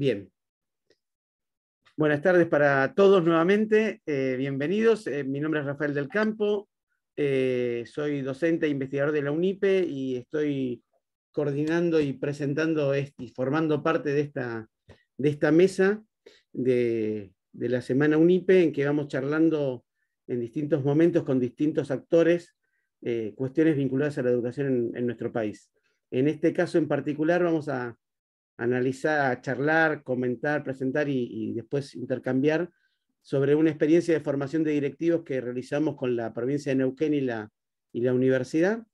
Bien. Buenas tardes para todos nuevamente. Eh, bienvenidos. Eh, mi nombre es Rafael del Campo. Eh, soy docente e investigador de la UNIPE y estoy coordinando y presentando y este, formando parte de esta, de esta mesa de, de la Semana UNIPE en que vamos charlando en distintos momentos con distintos actores cuestiones vinculadas a la educación en, nuestro país. En este caso en particular vamos a, analizar, charlar, comentar, presentar y, después intercambiar sobre una experiencia de formación de directivos que realizamos con la provincia de Neuquén y la, universidad.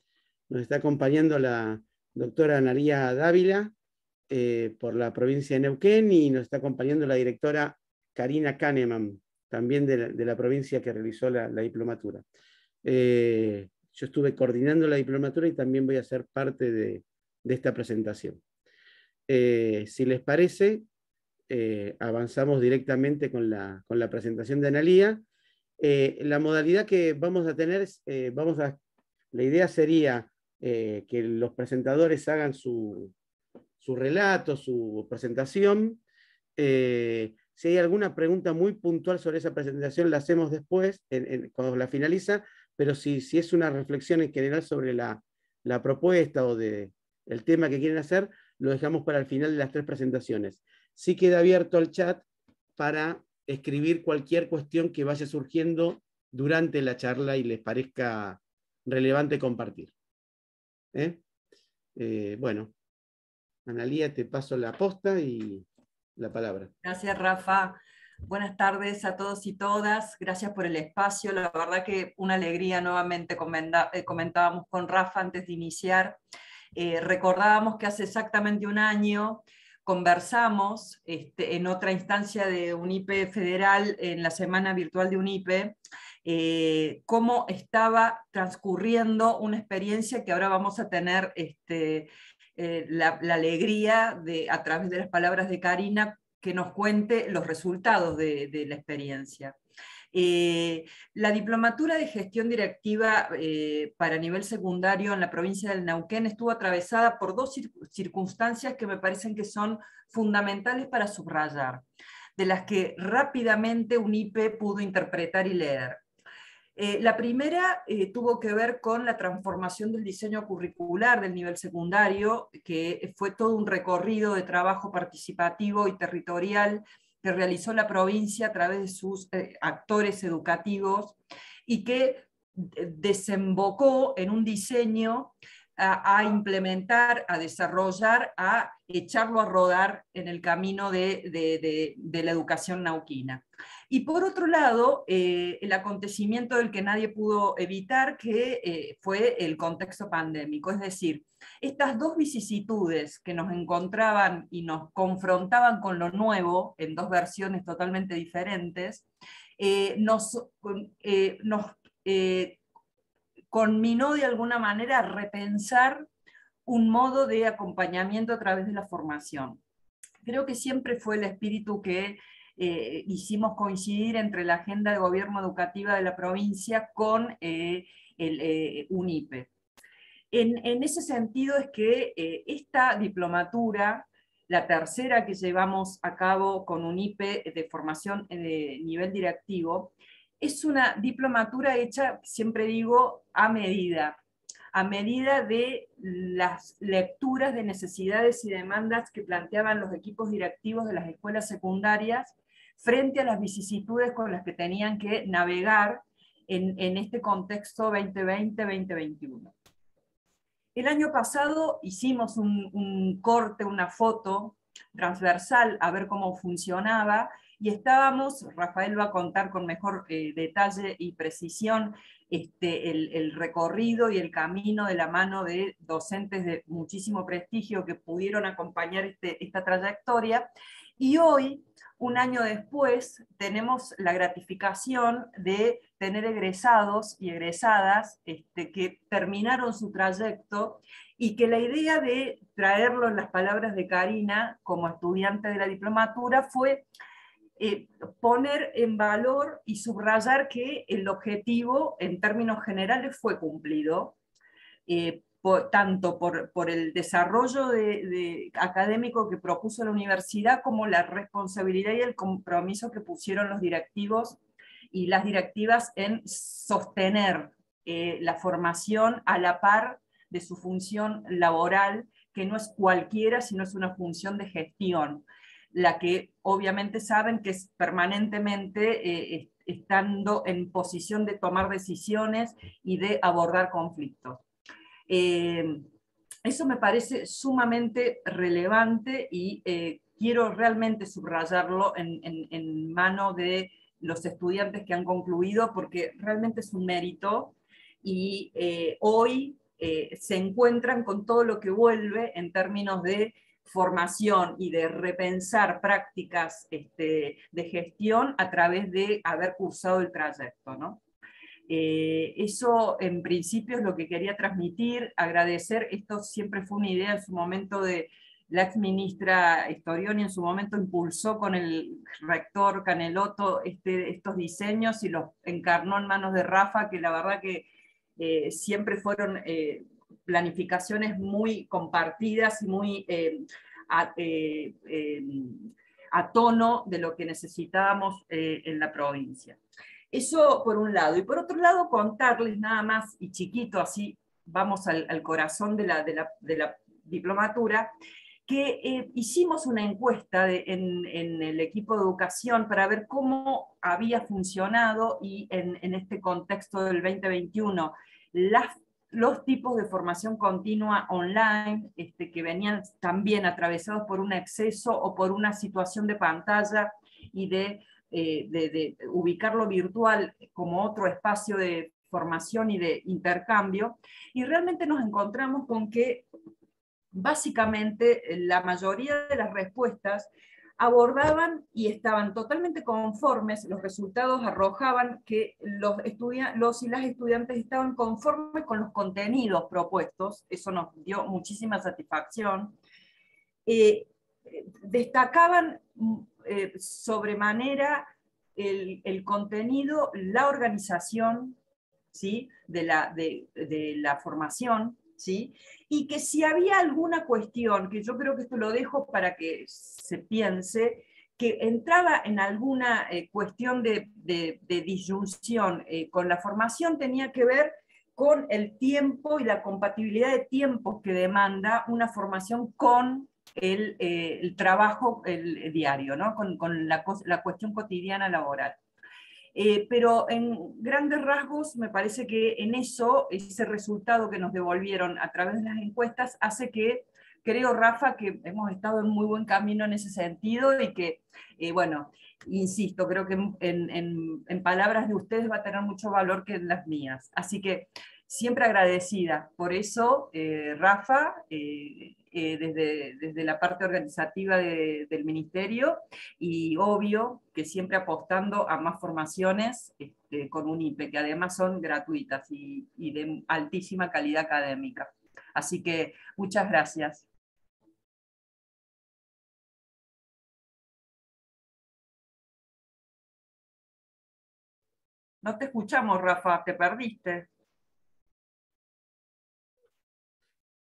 Nos está acompañando la doctora Analía Dávila eh, por la provincia de Neuquén y nos está acompañando la directora Karina Kahneman, también de la, provincia que realizó la, diplomatura. Eh, yo estuve coordinando la diplomatura y también voy a ser parte de esta presentación. Eh, si les parece, eh, avanzamos directamente con la, presentación de Analía. Eh, la modalidad que vamos a tener, es, vamos la idea sería que los presentadores hagan su, relato, su presentación. si hay alguna pregunta muy puntual sobre esa presentación, la hacemos después, cuando la finaliza, pero si, es una reflexión en general sobre la, propuesta o de, el tema que quieren hacer, lo dejamos para el final de las tres presentaciones. Sí queda abierto el chat para escribir cualquier cuestión que vaya surgiendo durante la charla y les parezca relevante compartir. ¿Eh? Eh, bueno, Analía, te paso la posta y la palabra. Gracias, Rafa. Buenas tardes a todos y todas. Gracias por el espacio. La verdad que una alegría nuevamente eh, comentábamos con Rafa antes de iniciar. Eh, recordábamos que hace exactamente un año conversamos este, en otra instancia de UNIPE federal, en la semana virtual de UNIPE, eh, cómo estaba transcurriendo una experiencia que ahora vamos a tener este, eh, la, alegría de, a través de las palabras de Karina, que nos cuente los resultados de la experiencia. Eh, la diplomatura de gestión directiva eh, para nivel secundario en la provincia del Neuquén estuvo atravesada por dos circunstancias que me parecen que son fundamentales para subrayar, de las que rápidamente un pudo interpretar y leer. Eh, la primera tuvo que ver con la transformación del diseño curricular del nivel secundario, que fue todo un recorrido de trabajo participativo y territorial que realizó la provincia a través de sus eh, actores educativos y que eh, desembocó en un diseño a, implementar, a desarrollar, a echarlo a rodar en el camino de, la educación nauquina. Y por otro lado, eh, el acontecimiento del que nadie pudo evitar, que fue el contexto pandémico, es decir, estas dos vicisitudes que nos encontraban y nos confrontaban con lo nuevo en dos versiones totalmente diferentes, eh, nos, eh, eh, conminó de alguna manera a repensar un modo de acompañamiento a través de la formación. Creo que siempre fue el espíritu que hicimos coincidir entre la agenda de gobierno educativa de la provincia con el UNIPE. En, ese sentido es que eh, esta diplomatura, la tercera que llevamos a cabo con un IPE de formación eh, de nivel directivo, es una diplomatura hecha, siempre digo, a medida, a medida de las lecturas de necesidades y demandas que planteaban los equipos directivos de las escuelas secundarias frente a las vicisitudes con las que tenían que navegar en este contexto 2020-2021. El año pasado hicimos un, corte, una foto transversal a ver cómo funcionaba y estábamos, Rafael va a contar con mejor eh, detalle y precisión este, el, recorrido y el camino de la mano de docentes de muchísimo prestigio que pudieron acompañar este, esta trayectoria. Y hoy, un año después, tenemos la gratificación de tener egresados y egresadas este, que terminaron su trayecto y que la idea de traerlo en las palabras de Karina como estudiante de la diplomatura fue eh, poner en valor y subrayar que el objetivo en términos generales fue cumplido. Eh, tanto por, el desarrollo académico que propuso la universidad como la responsabilidad y el compromiso que pusieron los directivos y las directivas en sostener eh, la formación a la par de su función laboral, que no es cualquiera, sino es una función de gestión, la que obviamente saben que es permanentemente eh, estando en posición de tomar decisiones y de abordar conflictos. Eh, eso me parece sumamente relevante y quiero realmente subrayarlo en, en mano de los estudiantes que han concluido, porque realmente es un mérito y eh, hoy eh, se encuentran con todo lo que vuelve en términos de formación y de repensar prácticas este, de gestión a través de haber cursado el trayecto. Eh, eso en principio es lo que quería transmitir, agradecer, esto siempre fue una idea en su momento de la ex ministra Storioni en su momento impulsó con el rector Caneloto este, estos diseños y los encarnó en manos de Rafa, que la verdad que eh, siempre fueron eh, planificaciones muy compartidas y muy eh, a, tono de lo que necesitábamos en la provincia. Eso por un lado. Y por otro lado, contarles nada más y chiquito, así vamos al, corazón de la diplomatura, que eh, hicimos una encuesta en, el equipo de educación para ver cómo había funcionado y en, este contexto del 2021 los tipos de formación continua online este, que venían también atravesados por un exceso o por una situación de pantalla y de, ubicar eh, lo de ubicarlo virtual como otro espacio de formación y de intercambio, y realmente nos encontramos con que básicamente eh, la mayoría de las respuestas abordaban y estaban totalmente conformes, los resultados arrojaban que los, los y las estudiantes estaban conformes con los contenidos propuestos, eso nos dio muchísima satisfacción. Eh, destacaban mm, eh, sobremanera el, contenido, la organización ¿sí? de, la, de la formación, ¿sí? Y que si había alguna cuestión, que yo creo que esto lo dejo para que se piense, que entraba en alguna eh, cuestión de, de, disyunción eh, con la formación tenía que ver con el tiempo y la compatibilidad de tiempos que demanda una formación con el, eh, trabajo diario, con, la, la cuestión cotidiana laboral. Eh, pero en grandes rasgos me parece que en eso, ese resultado que nos devolvieron a través de las encuestas hace que, creo Rafa, que hemos estado en muy buen camino en ese sentido y que, eh, bueno, insisto, creo que en, en, palabras de ustedes va a tener mucho valor que en las mías. Así que siempre agradecida. Por eso, eh, Rafa, eh, eh, desde, desde, la parte organizativa del ministerio, y obvio que siempre apostando a más formaciones este, con UNIPE, que además son gratuitas y de altísima calidad académica. Así que muchas gracias. No te escuchamos, Rafa, te perdiste.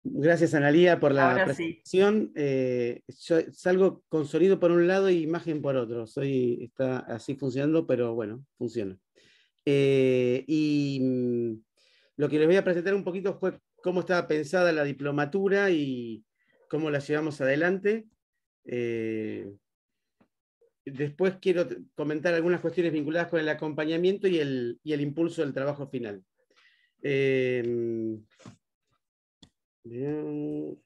Gracias, Analía, por la presentación. Eh, salgo con sonido por un lado y imagen por otro. Soy, está así funcionando, pero bueno, funciona. Eh, y mm, lo que les voy a presentar un poquito fue cómo estaba pensada la diplomatura y cómo la llevamos adelante. Eh, después quiero comentar algunas cuestiones vinculadas con el acompañamiento y el, y el impulso del trabajo final. Bien.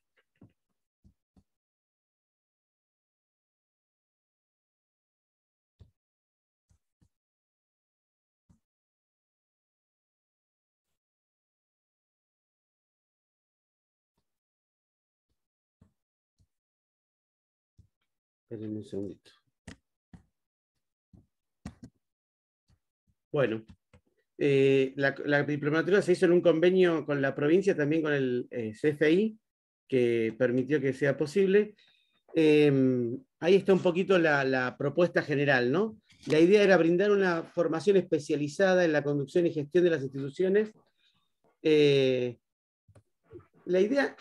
Esperen un segundito. Bueno, eh, la, diplomatura se hizo en un convenio con la provincia, también con el eh, CFI, que permitió que sea posible. Em, ahí está un poquito la, propuesta general, ¿no? La idea era brindar una formación especializada en la conducción y gestión de las instituciones. Eh, la idea,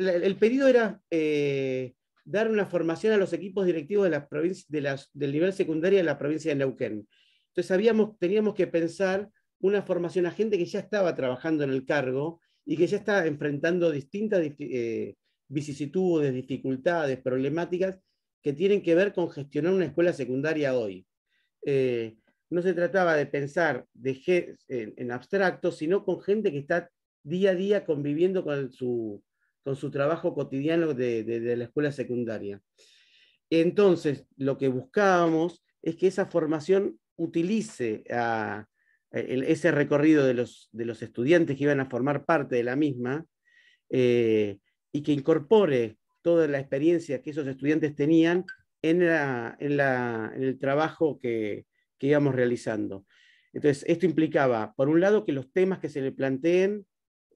el pedido era dar una formación a los equipos directivos de las de del nivel secundario de la provincia de Neuquén. Entonces teníamos que pensar una formación a gente que ya estaba trabajando en el cargo y que ya está enfrentando distintas eh, vicisitudes, dificultades, problemáticas que tienen que ver con gestionar una escuela secundaria hoy. Eh, no se trataba de pensar de en, abstracto, sino con gente que está día a día conviviendo con su, con su trabajo cotidiano de, de la escuela secundaria. Entonces, lo que buscábamos es que esa formación utilice a, ese recorrido de los, de los, estudiantes que iban a formar parte de la misma eh, y que incorpore toda la experiencia que esos estudiantes tenían en, el trabajo que, íbamos realizando. Entonces, esto implicaba, por un lado, que los temas que se le planteen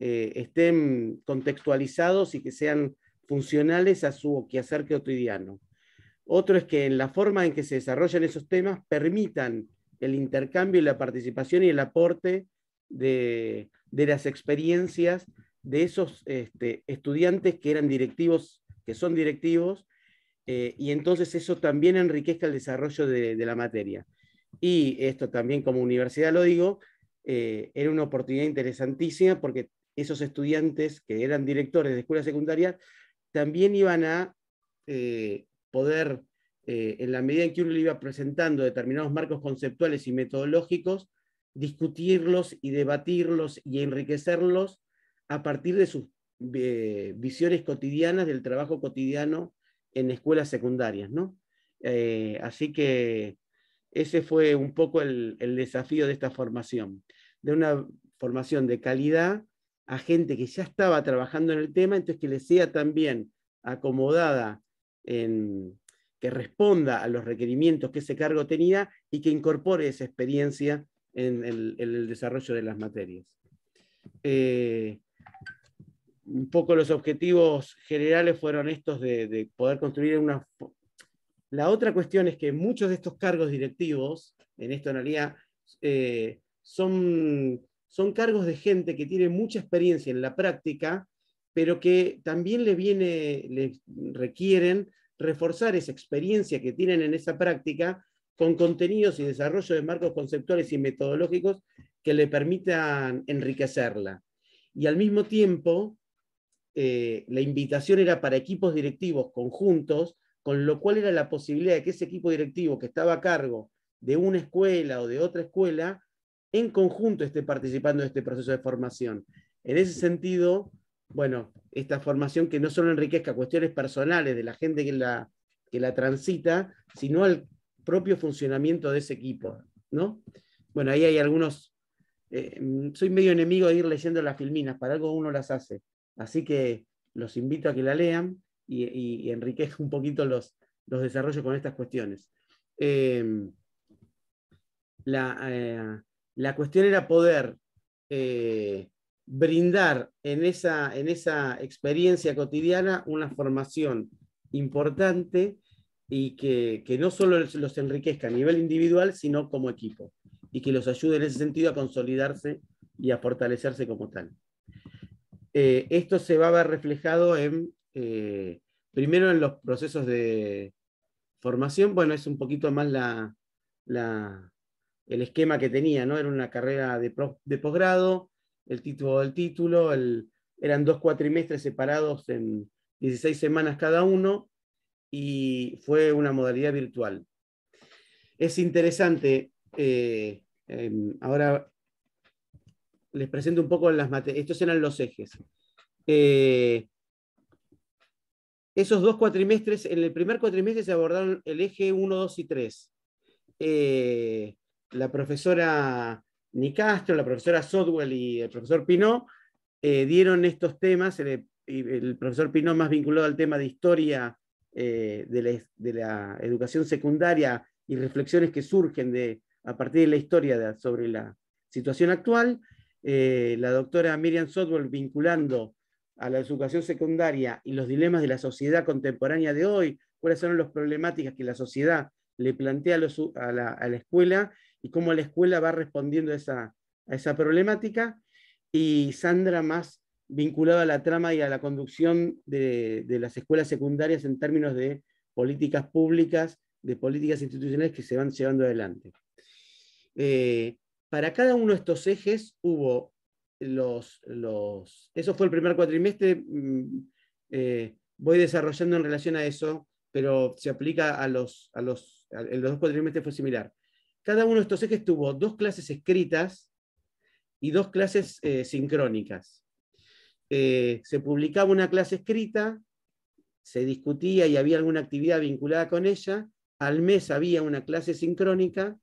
eh, estén contextualizados y que sean funcionales a su quehacer cotidiano. Otro es que en la forma en que se desarrollan esos temas permitan el intercambio y la participación y el aporte de, las experiencias de esos este, estudiantes que eran directivos, que son directivos, eh, y entonces eso también enriquezca el desarrollo de, la materia. Y esto también como universidad lo digo, eh, era una oportunidad interesantísima porque esos estudiantes que eran directores de escuela secundaria también iban a eh, poder eh, en la medida en que uno le iba presentando determinados marcos conceptuales y metodológicos, discutirlos y debatirlos y enriquecerlos a partir de sus eh, visiones cotidianas del trabajo cotidiano en escuelas secundarias. Eh, así que ese fue un poco el, el desafío de esta formación, de una formación de calidad a gente que ya estaba trabajando en el tema, entonces que le sea también acomodada en, que responda a los requerimientos que ese cargo tenía y que incorpore esa experiencia en el, desarrollo de las materias. Eh, un poco los objetivos generales fueron estos de, poder construir una... La otra cuestión es que muchos de estos cargos directivos, en esto en realidad, eh, son, son cargos de gente que tiene mucha experiencia en la práctica, pero que también le, viene, le requieren reforzar esa experiencia que tienen en esa práctica con contenidos y desarrollo de marcos conceptuales y metodológicos que le permitan enriquecerla. Y al mismo tiempo, eh, la invitación era para equipos directivos conjuntos, con lo cual era la posibilidad de que ese equipo directivo que estaba a cargo de una escuela o de otra escuela, en conjunto esté participando de este proceso de formación. En ese sentido, bueno, esta formación que no solo enriquezca cuestiones personales de la gente que la, la transita, sino al propio funcionamiento de ese equipo, ¿no? Bueno, ahí hay algunos, eh, mm, soy medio enemigo de ir leyendo las filminas, para algo uno las hace, así que los invito a que la lean y, y, enriquezca un poquito los, desarrollos con estas cuestiones. Em, eh, la, cuestión era poder eh, brindar en esa, experiencia cotidiana una formación importante y que, no solo los enriquezca a nivel individual, sino como equipo, y que los ayude en ese sentido a consolidarse y a fortalecerse como tal. Eh, esto se va a ver reflejado en, eh, primero en los procesos de formación, bueno, es un poquito más el esquema que tenía, ¿no? Era una carrera de posgrado, el título del título, eran dos cuatrimestres separados en 16 semanas cada uno y fue una modalidad virtual. Es interesante, eh, em, ahora les presento un poco las materias, estos eran los ejes. Eh, esos dos cuatrimestres, en el primer cuatrimestre se abordaron el eje 1, 2 y 3. Eh, la profesora Castro, la profesora Sodwell y el profesor Pinot eh, dieron estos temas, el, profesor Pinot más vinculado al tema de historia eh, de, la, educación secundaria y reflexiones que surgen de, a partir de la historia sobre la situación actual, eh, la doctora Miriam Sodwell vinculando a la educación secundaria y los dilemas de la sociedad contemporánea de hoy, cuáles son las problemáticas que la sociedad le plantea a la escuela, y cómo la escuela va respondiendo a esa, problemática. Y Sandra más vinculada a la trama y a la conducción de, las escuelas secundarias en términos de políticas públicas, de políticas institucionales que se van llevando adelante. Eh, para cada uno de estos ejes hubo los, eso fue el primer cuatrimestre, mm, eh, voy desarrollando en relación a eso, pero se aplica a los, a los, los dos cuatrimestres fue similar. Cada uno de estos ejes tuvo dos clases escritas y dos clases eh, sincrónicas. Eh, se publicaba una clase escrita, se discutía y había alguna actividad vinculada con ella. Al mes había una clase sincrónica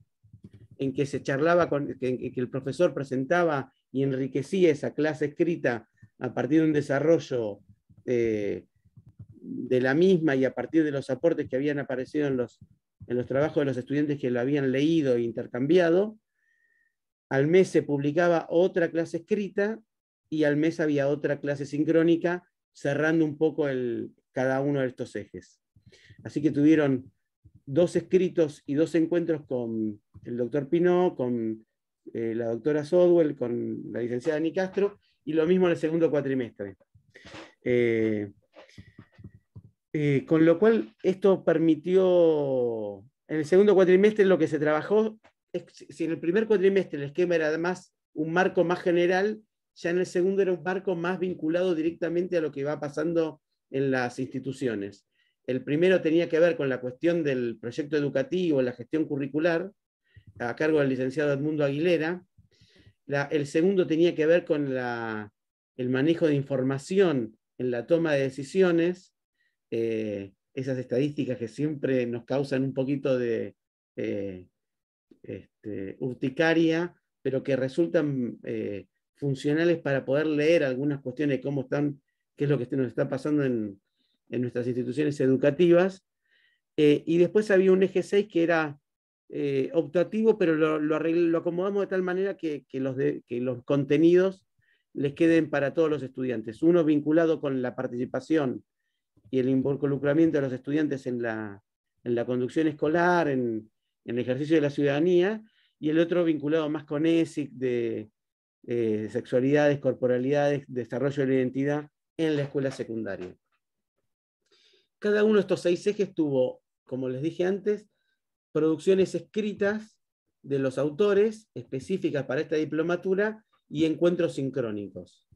en que se charlaba, con, que el profesor presentaba y enriquecía esa clase escrita a partir de un desarrollo eh, de la misma y a partir de los aportes que habían aparecido en los en los trabajos de los estudiantes que lo habían leído e intercambiado. Al mes se publicaba otra clase escrita y al mes había otra clase sincrónica, cerrando un poco el, cada uno de estos ejes. Así que tuvieron dos escritos y dos encuentros con el doctor Pinot, con eh, la doctora Sodwell, con la licenciada Nicastro, y lo mismo en el segundo cuatrimestre. Eh, eh, con lo cual, esto permitió, en el segundo cuatrimestre lo que se trabajó, si en el primer cuatrimestre el esquema era además un marco más general, ya en el segundo era un marco más vinculado directamente a lo que va pasando en las instituciones. El primero tenía que ver con la cuestión del proyecto educativo, la gestión curricular, a cargo del licenciado Edmundo Aguilera. el segundo tenía que ver con el manejo de información en la toma de decisiones. Eh, esas estadísticas que siempre nos causan un poquito de eh, este, urticaria, pero que resultan eh, funcionales para poder leer algunas cuestiones de cómo están, qué es lo que nos está pasando en, nuestras instituciones educativas. y después había un eje 6 que era optativo, pero lo, lo, acomodamos de tal manera que, los, de, que los contenidos les queden para todos los estudiantes. Uno vinculado con la participación y el involucramiento de los estudiantes en la, conducción escolar, en, el ejercicio de la ciudadanía, y el otro vinculado más con ESIC de eh, sexualidades, corporalidades, desarrollo de la identidad en la escuela secundaria. Cada uno de estos seis ejes tuvo, como les dije antes, producciones escritas de los autores específicas para esta diplomatura y encuentros sincrónicos.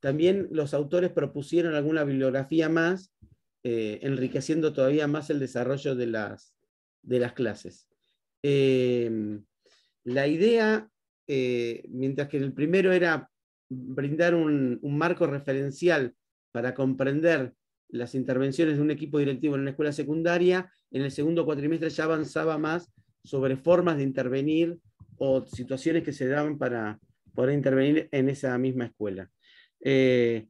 También los autores propusieron alguna bibliografía más eh, enriqueciendo todavía más el desarrollo de las, de las clases. Em, la idea, eh, mientras que el primero era brindar un, marco referencial para comprender las intervenciones de un equipo directivo en una escuela secundaria, en el segundo cuatrimestre ya avanzaba más sobre formas de intervenir o situaciones que se daban para poder intervenir en esa misma escuela. Eh,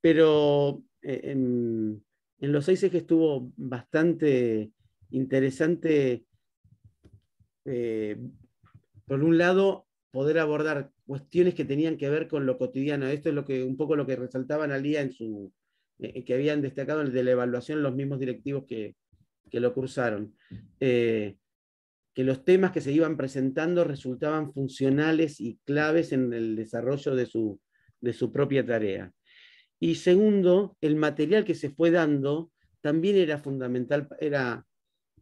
pero em, en los seis ejes estuvo bastante interesante, eh, por un lado, poder abordar cuestiones que tenían que ver con lo cotidiano. Esto es lo que, un poco lo que resaltaban al día en su, eh, eh, que habían destacado de la evaluación los mismos directivos que, que lo cursaron. que los temas que se iban presentando resultaban funcionales y claves en el desarrollo de su, de su propia tarea. Y segundo, el material que se fue dando también era fundamental, era,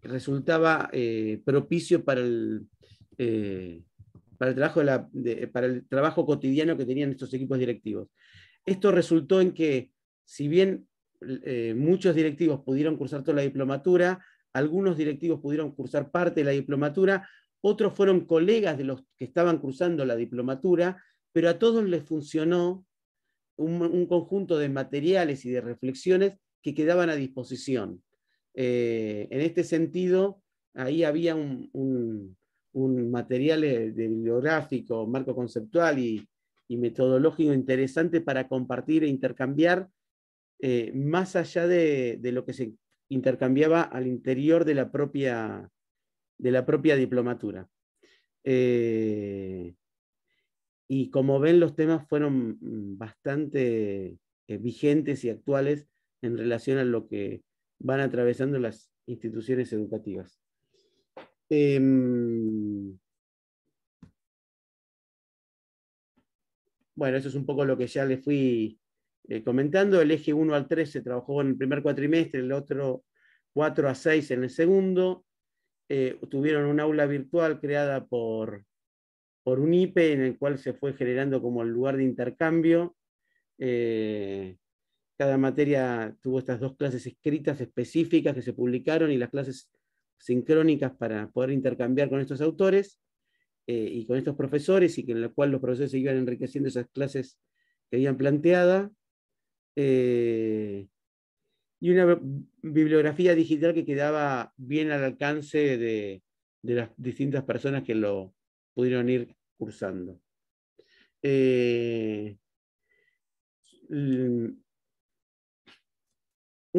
resultaba eh, propicio para el, eh, para, el trabajo para el trabajo cotidiano que tenían estos equipos directivos. Esto resultó en que, si bien eh, muchos directivos pudieron cursar toda la diplomatura, algunos directivos pudieron cursar parte de la diplomatura, otros fueron colegas de los que estaban cursando la diplomatura, pero a todos les funcionó un, conjunto de materiales y de reflexiones que quedaban a disposición. Eh, en este sentido, ahí había un, material eh, bibliográfico, marco conceptual y, metodológico interesante para compartir e intercambiar, eh, más allá de, lo que se intercambiaba al interior de la propia, de la propia diplomatura. Y como ven, los temas fueron mm, bastante eh, vigentes y actuales en relación a lo que van atravesando las instituciones educativas. Em, bueno, eso es un poco lo que ya les fui eh, comentando. El eje 1 al 3 se trabajó en el primer cuatrimestre, el otro 4 a 6 en el segundo. Eh, tuvieron un aula virtual creada por por un IPE en el cual se fue generando como el lugar de intercambio. Eh, cada materia tuvo estas dos clases escritas específicas que se publicaron y las clases sincrónicas para poder intercambiar con estos autores eh, y con estos profesores y que en el cual los profesores se iban enriqueciendo esas clases que habían planteada. Eh, y una bibliografía digital que quedaba bien al alcance de las distintas personas que lo pudieron ir cursando. Eh, un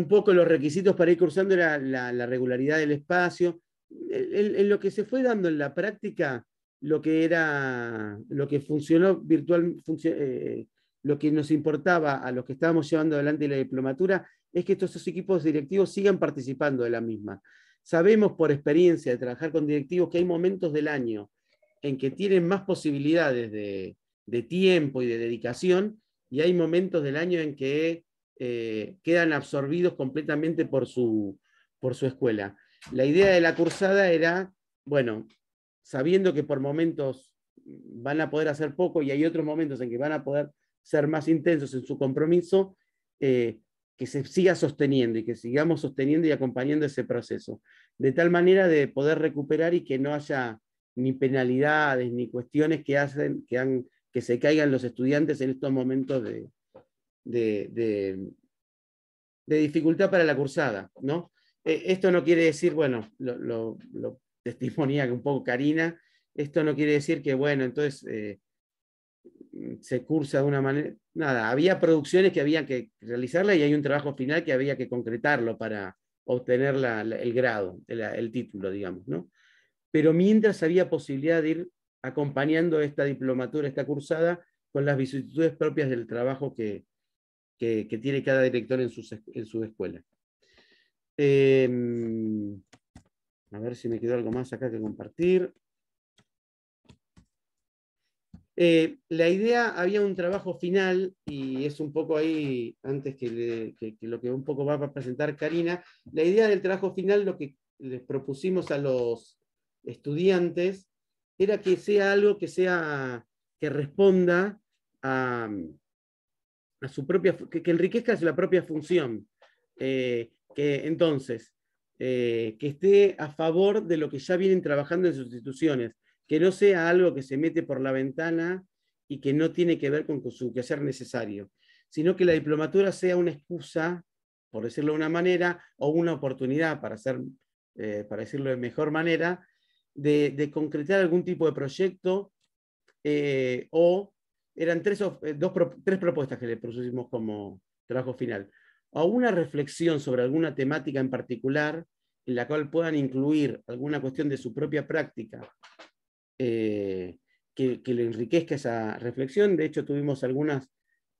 poco los requisitos para ir cursando era la, regularidad del espacio. En, lo que se fue dando en la práctica, lo que era, lo que funcionó virtual, eh, lo que nos importaba a los que estábamos llevando adelante la diplomatura es que estos equipos directivos sigan participando de la misma. Sabemos por experiencia de trabajar con directivos que hay momentos del año en que tienen más posibilidades de, tiempo y de dedicación, y hay momentos del año en que eh, quedan absorbidos completamente por su, por su escuela. La idea de la cursada era, bueno, sabiendo que por momentos van a poder hacer poco y hay otros momentos en que van a poder ser más intensos en su compromiso, eh, que se siga sosteniendo y que sigamos sosteniendo y acompañando ese proceso, de tal manera de poder recuperar y que no haya ni penalidades, ni cuestiones que hacen que, se caigan los estudiantes en estos momentos de, dificultad para la cursada. ¿no? Eh, esto no quiere decir, bueno, lo, lo, testimonia un poco Karina, esto no quiere decir que, bueno, entonces eh, se cursa de una manera, nada, había producciones que había que realizarla y hay un trabajo final que había que concretarlo para obtener el grado, el, título, digamos, ¿no? pero mientras había posibilidad de ir acompañando esta diplomatura, esta cursada, con las vicisitudes propias del trabajo que, tiene cada director en, sus, en su escuela. Em, a ver si me quedó algo más acá que compartir. Eh, la idea, había un trabajo final, y es un poco ahí, antes que, que, lo que un poco va a presentar Karina, la idea del trabajo final, lo que les propusimos a los, estudiantes era que sea algo que sea que responda a, su propia que, enriquezca su la propia función eh, que entonces eh, que esté a favor de lo que ya vienen trabajando en sus instituciones que no sea algo que se mete por la ventana y que no tiene que ver con su quehacer necesario sino que la diplomatura sea una excusa por decirlo de una manera o una oportunidad para hacer eh, para decirlo de mejor manera de, concretar algún tipo de proyecto eh, o eran eh, tres, propuestas que le pusimos como trabajo final. O una reflexión sobre alguna temática en particular en la cual puedan incluir alguna cuestión de su propia práctica eh, que, le enriquezca esa reflexión. De hecho, tuvimos algunas,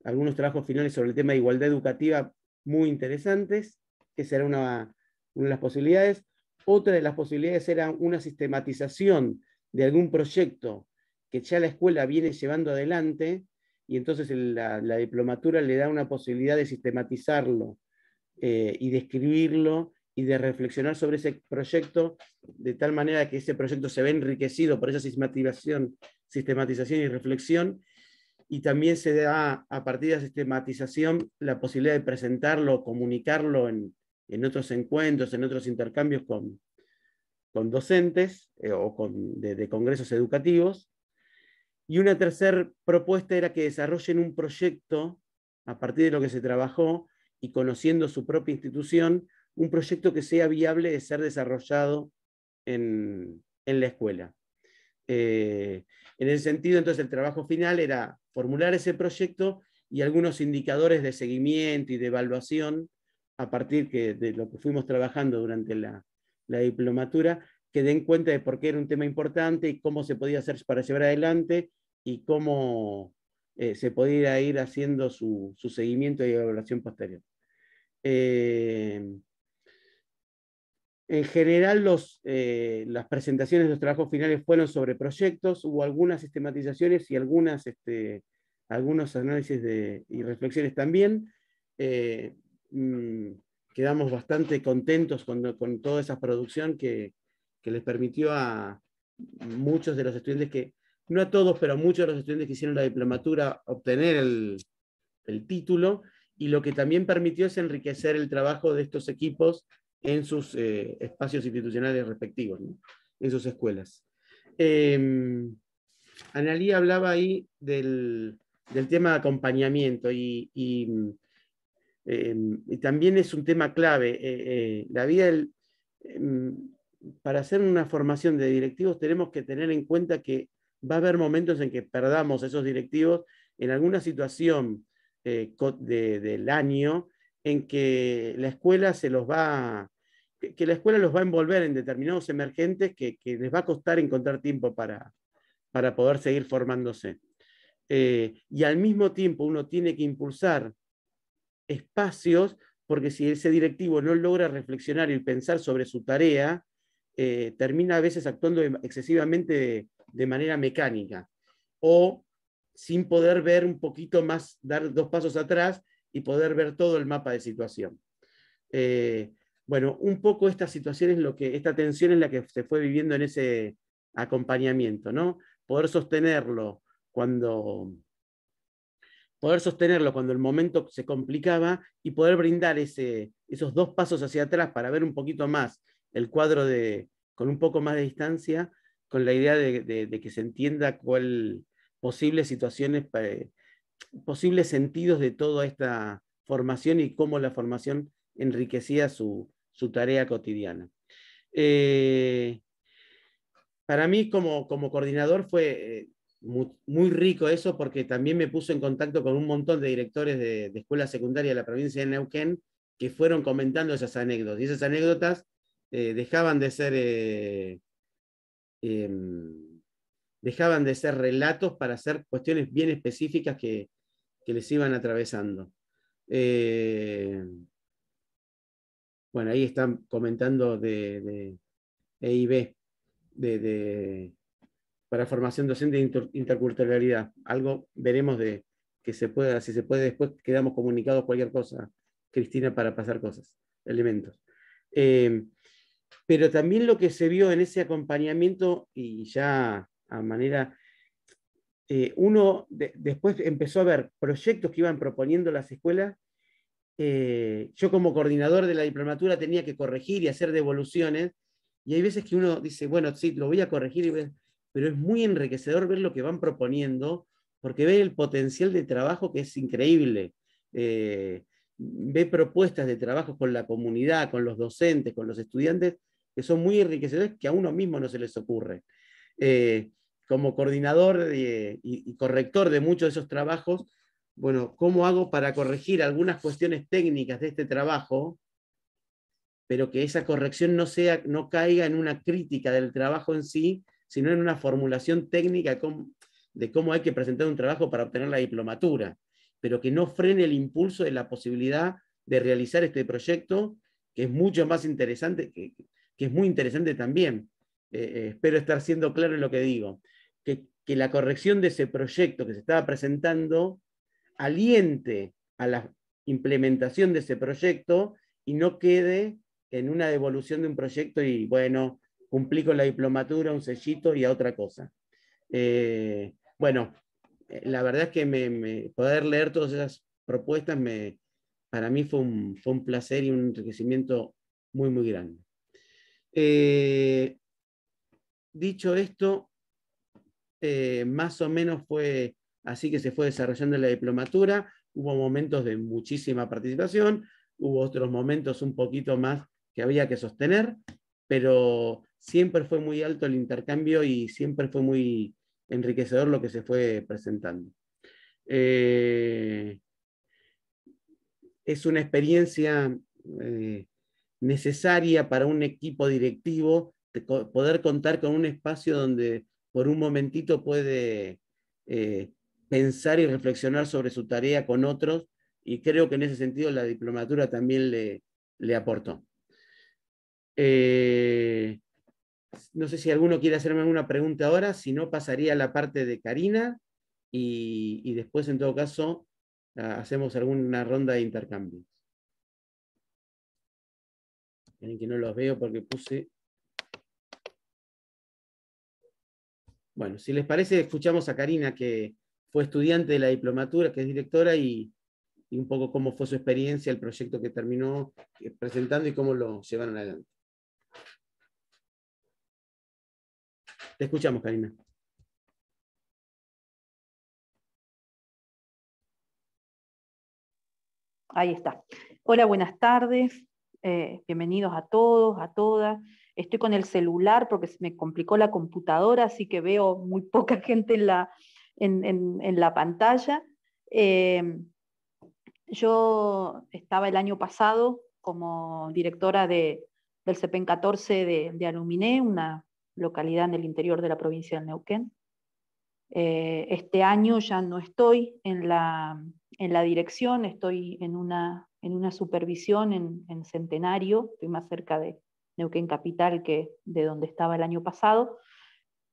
algunos trabajos finales sobre el tema de igualdad educativa muy interesantes, que será una, una de las posibilidades. Otra de las posibilidades era una sistematización de algún proyecto que ya la escuela viene llevando adelante y entonces la, diplomatura le da una posibilidad de sistematizarlo eh, y de escribirlo y de reflexionar sobre ese proyecto de tal manera que ese proyecto se ve enriquecido por esa sistematización, sistematización y reflexión. Y también se da a partir de la sistematización la posibilidad de presentarlo, comunicarlo en, en otros encuentros, en otros intercambios con, docentes eh, o con, de, congresos educativos. Y una tercera propuesta era que desarrollen un proyecto a partir de lo que se trabajó y conociendo su propia institución, un proyecto que sea viable de ser desarrollado en, en la escuela. Eh, en ese sentido, entonces, el trabajo final era formular ese proyecto y algunos indicadores de seguimiento y de evaluación a partir de lo que fuimos trabajando durante la, diplomatura, que den cuenta de por qué era un tema importante y cómo se podía hacer para llevar adelante y cómo eh, se podía ir haciendo su, seguimiento y evaluación posterior. Eh, en general, eh, las presentaciones de los trabajos finales fueron sobre proyectos, hubo algunas sistematizaciones y algunas, este, algunos análisis de, y reflexiones también. Mm, quedamos bastante contentos con, con toda esa producción que, les permitió a muchos de los estudiantes que, no a todos, pero a muchos de los estudiantes que hicieron la diplomatura obtener el, título y lo que también permitió es enriquecer el trabajo de estos equipos en sus eh, espacios institucionales respectivos, en sus escuelas. Eh, em, Analía hablaba ahí del, tema de acompañamiento y eh, y también es un tema clave. Eh, eh, em, para hacer una formación de directivos tenemos que tener en cuenta que va a haber momentos en que perdamos esos directivos en alguna situación del año en que la escuela se los va que, la escuela los va a envolver en determinados emergentes que, les va a costar encontrar tiempo para poder seguir formándose. y al mismo tiempo uno tiene que impulsar espacios, porque si ese directivo no logra reflexionar y pensar sobre su tarea, eh, termina a veces actuando em, excesivamente de, manera mecánica o sin poder ver un poquito más, dar dos pasos atrás y poder ver todo el mapa de situación. Eh, bueno, un poco esta situación es lo que, esta tensión es la que se fue viviendo en ese acompañamiento, ¿no? Poder sostenerlo cuando poder sostenerlo cuando el momento se complicaba y poder brindar ese, esos dos pasos hacia atrás para ver un poquito más el cuadro de, con un poco más de distancia, con la idea de, que se entienda cuál posibles situaciones, eh, posibles sentidos de toda esta formación y cómo la formación enriquecía su, tarea cotidiana. Eh, para mí como, como coordinador fue eh, muy, rico eso porque también me puso en contacto con un montón de directores de, de escuela secundaria de la provincia de Neuquén que fueron comentando esas anécdotas. Y esas anécdotas eh, dejaban de ser... Eh, em, dejaban de ser relatos para ser cuestiones bien específicas que, les iban atravesando. Eh, bueno, ahí están comentando de, de EIB, de para formación docente de interculturalidad. Algo veremos de que se pueda, si se puede, después quedamos comunicados cualquier cosa, Cristina, para pasar cosas, elementos. Em, pero también lo que se vio en ese acompañamiento y ya a manera, eh, uno después empezó a ver proyectos que iban proponiendo las escuelas. Eh, yo como coordinador de la diplomatura tenía que corregir y hacer devoluciones, y hay veces que uno dice, bueno, sí, lo voy a corregir, y pero es muy enriquecedor ver lo que van proponiendo, porque ve el potencial de trabajo que es increíble. Eh, ve propuestas de trabajo con la comunidad, con los docentes, con los estudiantes, que son muy enriquecedores que a uno mismo no se les ocurre. Eh, como coordinador eh, y, y, corrector de muchos de esos trabajos, bueno, ¿cómo hago para corregir algunas cuestiones técnicas de este trabajo, pero que esa corrección no, sea, no caiga en una crítica del trabajo en sí, sino en una formulación técnica de cómo hay que presentar un trabajo para obtener la diplomatura, pero que no frene el impulso de la posibilidad de realizar este proyecto, que es mucho más interesante, que, es muy interesante también. Eh, eh, espero estar siendo claro en lo que digo, que, que, la corrección de ese proyecto que se estaba presentando aliente a la implementación de ese proyecto y no quede en una devolución de un proyecto y bueno, cumplí con la diplomatura, un sellito y a otra cosa. Eh, bueno, eh, la verdad es que poder leer todas esas propuestas para mí fue un, placer y un enriquecimiento muy, muy grande. Eh, dicho esto, más o menos fue así que se fue desarrollando la diplomatura. Hubo momentos de muchísima participación, hubo otros momentos un poquito más que había que sostener, pero siempre fue muy alto el intercambio y siempre fue muy enriquecedor lo que se fue presentando. Eh, es una experiencia eh, necesaria para un equipo directivo poder contar con un espacio donde por un momentito puede eh, pensar y reflexionar sobre su tarea con otros y creo que en ese sentido la diplomatura también le aportó. Eh, no sé si alguno quiere hacerme alguna pregunta ahora, si no pasaría a la parte de Karina y, después en todo caso hacemos alguna ronda de intercambios. que no los veo porque puse... Bueno, si les parece, escuchamos a Karina, que fue estudiante de la diplomatura, que es directora, y un poco cómo fue su experiencia, el proyecto que terminó eh, presentando y cómo lo llevaron adelante. Te escuchamos, Karina. Ahí está. Hola, buenas tardes. Eh, bienvenidos a todos, a todas. Estoy con el celular porque se me complicó la computadora, así que veo muy poca gente en la, en, la pantalla. Eh, yo estaba el año pasado como directora de, del CPEN 14 de, de Aluminé, una localidad en el interior de la provincia de Neuquén. Eh, este año ya no estoy en la, dirección, estoy en una, en una supervisión en, Centenario, estoy más cerca de Neuquén Capital que de donde estaba el año pasado.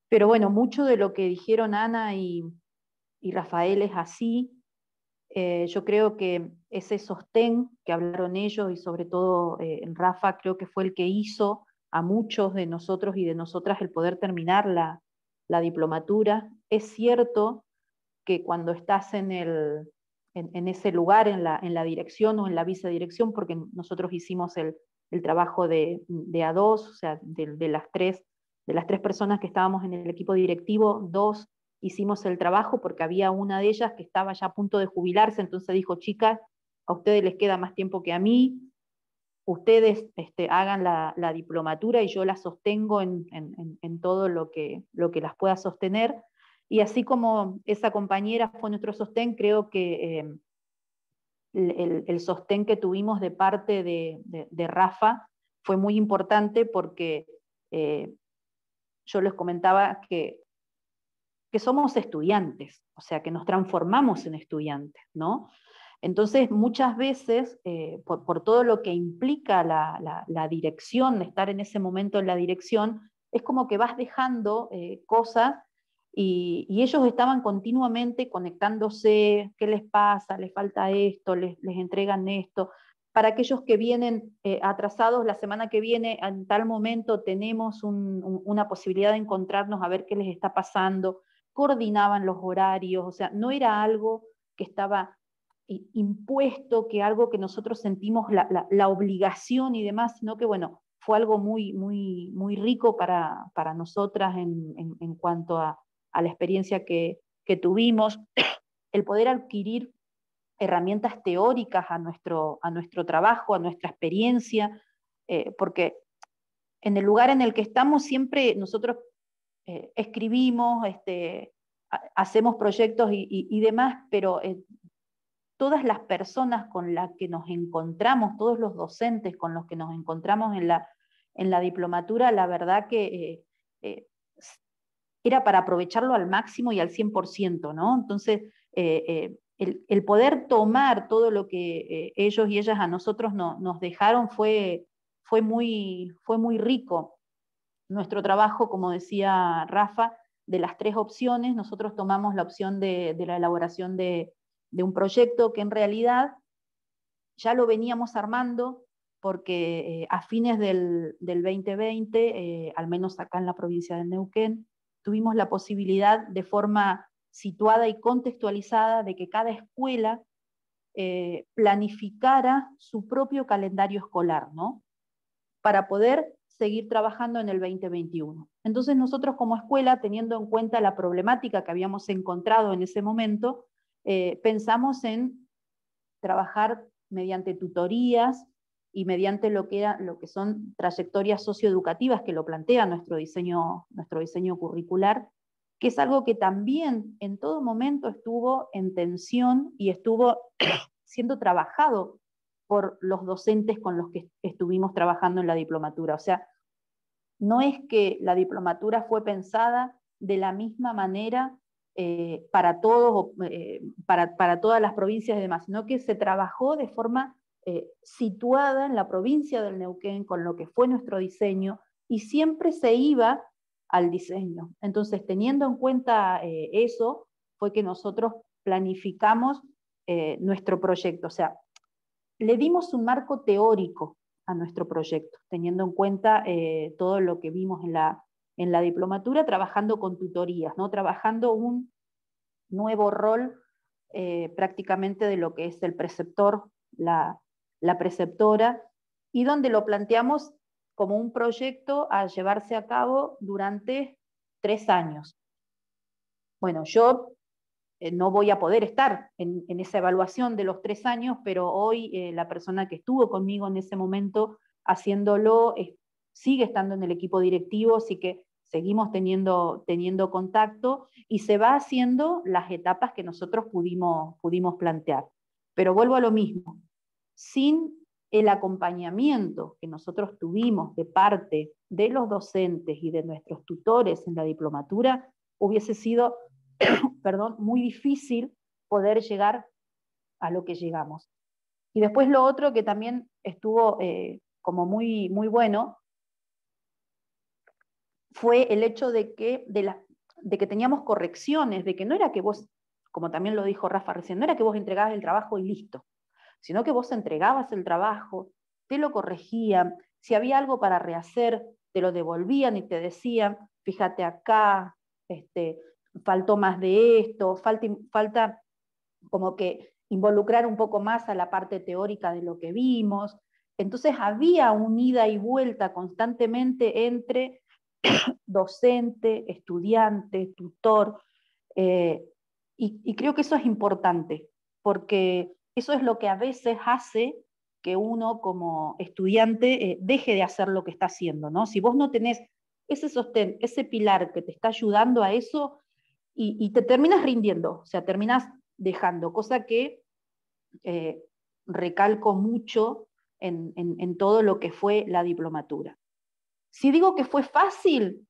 Pero bueno, mucho de lo que dijeron Ana y, Rafael es así. Eh, yo creo que ese sostén que hablaron ellos y sobre todo eh, Rafa creo que fue el que hizo a muchos de nosotros y de nosotras el poder terminar la, diplomatura. Es cierto que cuando estás en, el, en, ese lugar, en la, en la, dirección o en la vicedirección, porque nosotros hicimos el, trabajo de, de, a dos o sea, de, las tres, de las tres personas que estábamos en el equipo directivo, dos hicimos el trabajo porque había una de ellas que estaba ya a punto de jubilarse, entonces dijo, chicas, a ustedes les queda más tiempo que a mí, ustedes este, hagan la, diplomatura y yo la sostengo en, todo lo que, las pueda sostener. Y así como esa compañera fue nuestro sostén, creo que em, el, sostén que tuvimos de parte de, Rafa fue muy importante porque eh, yo les comentaba que, que somos estudiantes, o sea, que nos transformamos en estudiantes, ¿no? Entonces, muchas veces, eh, por, todo lo que implica la, dirección, estar en ese momento en la dirección, es como que vas dejando eh, cosas y, ellos estaban continuamente conectándose, qué les pasa, les falta esto, les, les entregan esto. Para aquellos que vienen eh, atrasados, la semana que viene, en tal momento, tenemos una posibilidad de encontrarnos a ver qué les está pasando. Coordinaban los horarios, o sea, no era algo que estaba eh, impuesto, que algo que nosotros sentimos la, obligación y demás, sino que bueno, fue algo muy, muy, muy rico para, para nosotras en, cuanto a, la experiencia que, que, tuvimos, el poder adquirir herramientas teóricas a nuestro, a nuestro trabajo, a nuestra experiencia, eh, porque en el lugar en el que estamos siempre nosotros eh, escribimos, este, hacemos proyectos y, demás, pero todas las personas con las que nos encontramos, todos los docentes con los que nos encontramos en la, en la diplomatura, la verdad que eh, eh, era para aprovecharlo al máximo y al 100%, ¿no? Entonces, eh, el, poder tomar todo lo que ellos y ellas a nosotros nos dejaron fue, fue, muy, fue muy rico. Nuestro trabajo, como decía Rafa, de las tres opciones, nosotros tomamos la opción de la elaboración de, de un proyecto que en realidad ya lo veníamos armando porque eh, a fines del, 2020, eh, al menos acá en la provincia de Neuquén, tuvimos la posibilidad de forma situada y contextualizada de que cada escuela eh, planificara su propio calendario escolar, ¿no? Para poder seguir trabajando en el 2021. Entonces nosotros como escuela, teniendo en cuenta la problemática que habíamos encontrado en ese momento, eh, pensamos en trabajar mediante tutorías y mediante lo que, lo que son trayectorias socioeducativas que lo plantea nuestro diseño, nuestro diseño curricular, que es algo que también en todo momento estuvo en tensión y estuvo siendo trabajado por los docentes con los que estuvimos trabajando en la diplomatura. O sea, no es que la diplomatura fue pensada de la misma manera eh, para, todos, eh, para, todas las provincias y demás, sino que se trabajó de forma eh, situada en la provincia del Neuquén con lo que fue nuestro diseño y siempre se iba al diseño. Entonces, teniendo en cuenta eso, fue que nosotros planificamos nuestro proyecto. O sea, le dimos un marco teórico a nuestro proyecto, teniendo en cuenta todo lo que vimos en la, en la diplomatura trabajando con tutorías, ¿no? trabajando un nuevo rol eh, prácticamente de lo que es el preceptor, la, preceptora, y donde lo planteamos como un proyecto a llevarse a cabo durante tres años. Bueno, yo eh, no voy a poder estar en, esa evaluación de los tres años, pero hoy eh, la persona que estuvo conmigo en ese momento haciéndolo sigue estando en el equipo directivo, así que seguimos teniendo, teniendo contacto y se va haciendo las etapas que nosotros pudimos, pudimos plantear. Pero vuelvo a lo mismo, sin el acompañamiento que nosotros tuvimos de parte de los docentes y de nuestros tutores en la diplomatura, hubiese sido, perdón, muy difícil poder llegar a lo que llegamos. Y después lo otro que también estuvo eh, como muy, muy bueno fue el hecho de que, de, que teníamos correcciones, de que no era que vos, como también lo dijo Rafa recién, no era que vos entregabas el trabajo y listo, sino que vos entregabas el trabajo, te lo corregían, si había algo para rehacer, te lo devolvían y te decían, fíjate acá, este, faltó más de esto, falta, falta como que involucrar un poco más a la parte teórica de lo que vimos. Entonces había un ida y vuelta constantemente entre docente, estudiante, tutor, eh, y, creo que eso es importante, porque eso es lo que a veces hace que uno como estudiante eh, deje de hacer lo que está haciendo, ¿no? Si vos no tenés ese sostén, ese pilar que te está ayudando a eso, y, te terminas rindiendo, o sea, terminas dejando, cosa que eh, recalco mucho en, todo lo que fue la diplomatura. Si digo que fue fácil,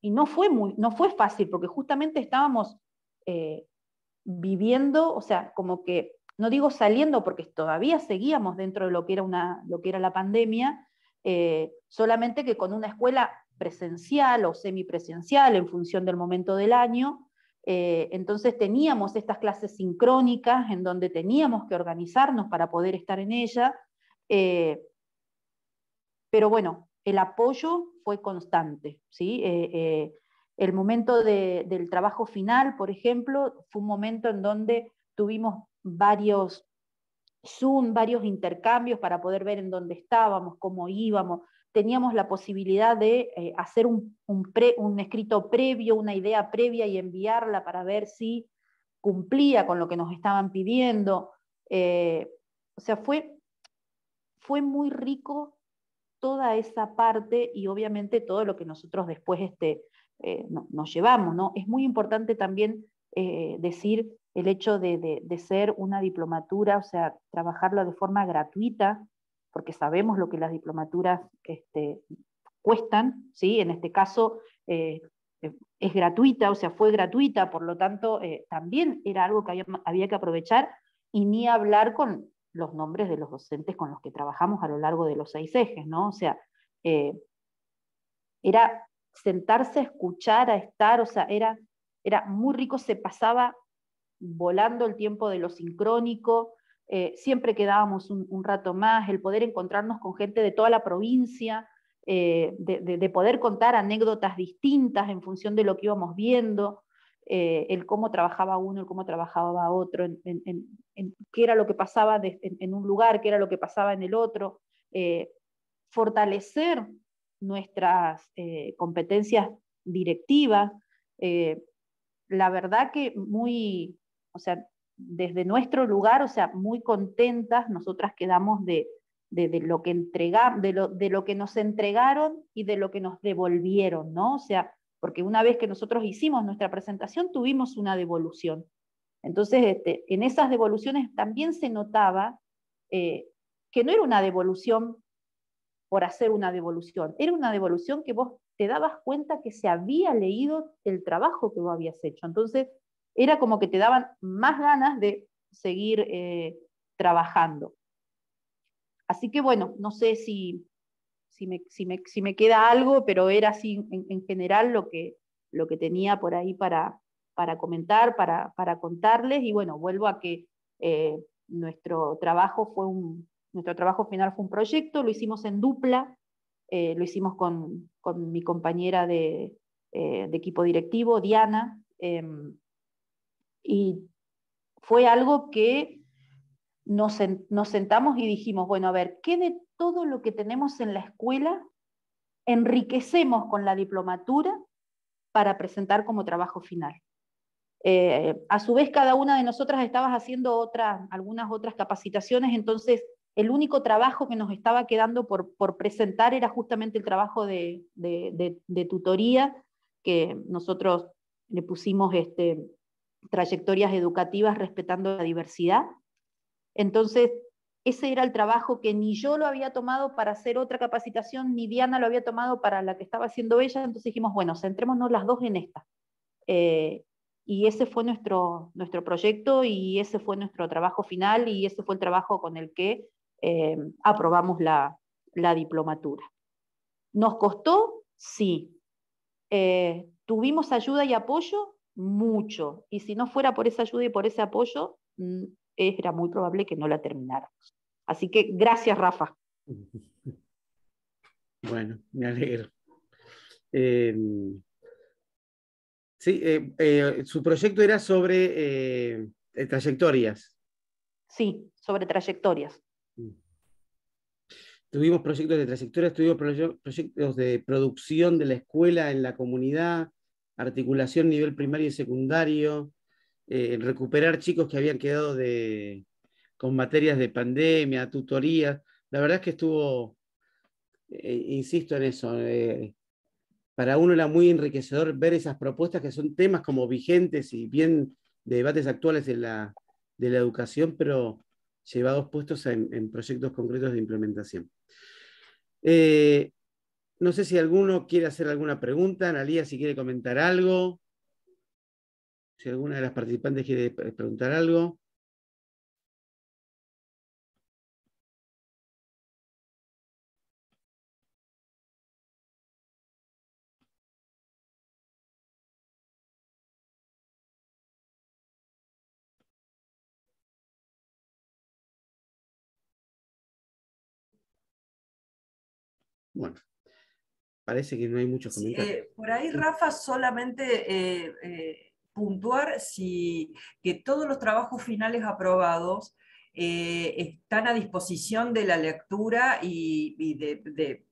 y no fue, muy, no fue fácil, porque justamente estábamos eh, viviendo, o sea, como que, no digo saliendo, porque todavía seguíamos dentro de lo que era, una, lo que era la pandemia, eh, solamente que con una escuela presencial o semipresencial en función del momento del año. Eh, entonces teníamos estas clases sincrónicas en donde teníamos que organizarnos para poder estar en ella. pero bueno, el apoyo fue constante. ¿sí? Eh, eh, el momento del trabajo final, por ejemplo, fue un momento en donde tuvimos varios Zoom, varios intercambios para poder ver en dónde estábamos, cómo íbamos. Teníamos la posibilidad de eh, hacer un, escrito previo, una idea previa y enviarla para ver si cumplía con lo que nos estaban pidiendo. o sea, fue, fue muy rico toda esa parte y obviamente todo lo que nosotros después este, eh, nos llevamos. ¿no? Es muy importante también eh, decir el hecho de, ser una diplomatura, o sea, trabajarlo de forma gratuita, porque sabemos lo que las diplomaturas este, cuestan, ¿sí? en este caso eh, es gratuita, o sea, fue gratuita, por lo tanto, también era algo que había que aprovechar y ni hablar con, los nombres de los docentes con los que trabajamos a lo largo de los seis ejes, ¿no? O sea, eh, era sentarse a escuchar, a estar, o sea, era, era muy rico, se pasaba volando el tiempo de lo sincrónico, eh, siempre quedábamos un, rato más, el poder encontrarnos con gente de toda la provincia, eh, de, poder contar anécdotas distintas en función de lo que íbamos viendo, eh, el cómo trabajaba uno, el cómo trabajaba otro, en, qué era lo que pasaba en, un lugar, qué era lo que pasaba en el otro, eh, fortalecer nuestras eh, competencias directivas. la verdad que muy, o sea, desde nuestro lugar, o sea, muy contentas, nosotras quedamos de, de, lo que de, lo, de, lo, que nos entregaron y de lo que nos devolvieron, ¿no? O sea, porque una vez que nosotros hicimos nuestra presentación tuvimos una devolución. Entonces, este, en esas devoluciones también se notaba eh, que no era una devolución por hacer una devolución, era una devolución que vos te dabas cuenta que se había leído el trabajo que vos habías hecho. Entonces, era como que te daban más ganas de seguir eh, trabajando. Así que bueno, no sé si si me, queda algo, pero era así en, general lo que, lo que tenía por ahí para, para comentar, para, contarles. Y bueno, vuelvo a que eh, nuestro, trabajo fue un, nuestro trabajo final fue un proyecto, lo hicimos en dupla, eh, lo hicimos con, mi compañera de, eh, equipo directivo, Diana, em, y fue algo que nos, sentamos y dijimos, bueno, a ver, ¿qué de todo lo que tenemos en la escuela enriquecemos con la diplomatura para presentar como trabajo final? Eh, a su vez, cada una de nosotras estaba haciendo algunas otras capacitaciones, entonces el único trabajo que nos estaba quedando por, presentar era justamente el trabajo de, tutoría, que nosotros le pusimos este, trayectorias educativas respetando la diversidad. Entonces, ese era el trabajo que ni yo lo había tomado para hacer otra capacitación, ni Diana lo había tomado para la que estaba haciendo ella. Entonces dijimos, bueno, centrémonos las dos en esta. Eh, y ese fue nuestro, nuestro proyecto y ese fue nuestro trabajo final y ese fue el trabajo con el que eh, aprobamos la, diplomatura. ¿Nos costó? Sí. Eh, ¿Tuvimos ayuda y apoyo? Mucho. Y si no fuera por esa ayuda y por ese apoyo, mm, era muy probable que no la termináramos. Así que gracias, Rafa. Bueno, me alegro. Em, sí, eh, eh, su proyecto era sobre eh, trayectorias. Sí, sobre trayectorias. Mm. Tuvimos proyectos de trayectorias, tuvimos proyectos de producción de la escuela en la comunidad, articulación nivel primario y secundario, eh, recuperar chicos que habían quedado con materias de pandemia, tutoría. La verdad es que estuvo, eh, insisto en eso, eh, para uno era muy enriquecedor ver esas propuestas que son temas como vigentes y bien de debates actuales de la, educación, pero llevados puestos en, proyectos concretos de implementación. no sé si alguno quiere hacer alguna pregunta, Analía si quiere comentar algo si alguna de las participantes quiere preguntar algo. Bueno, parece que no hay muchos comentarios. Eh, por ahí, Rafa, solamente eh, eh, puntuar si, que todos los trabajos finales aprobados eh, están a disposición de la lectura y, de,